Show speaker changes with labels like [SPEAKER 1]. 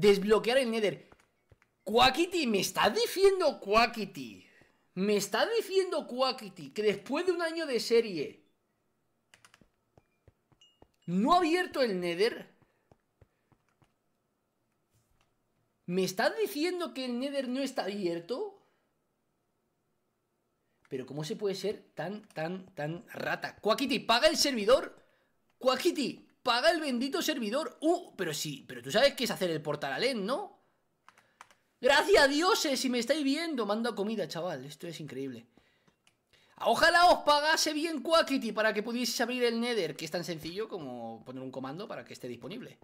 [SPEAKER 1] Desbloquear el Nether. Quackity, me está diciendo Quackity. Me está diciendo Quackity que después de un año de serie no ha abierto el Nether. ¿Me está diciendo que el Nether no está abierto? Pero ¿cómo se puede ser tan, tan, tan rata? Quackity, paga el servidor. Quackity, Paga el bendito servidor. Uh, pero sí, pero tú sabes qué es hacer el portal Alén, ¿no? Gracias a dioses, eh, si me estáis viendo, manda comida, chaval. Esto es increíble. Ojalá os pagase bien Quackity para que pudiese abrir el Nether, que es tan sencillo como poner un comando para que esté disponible.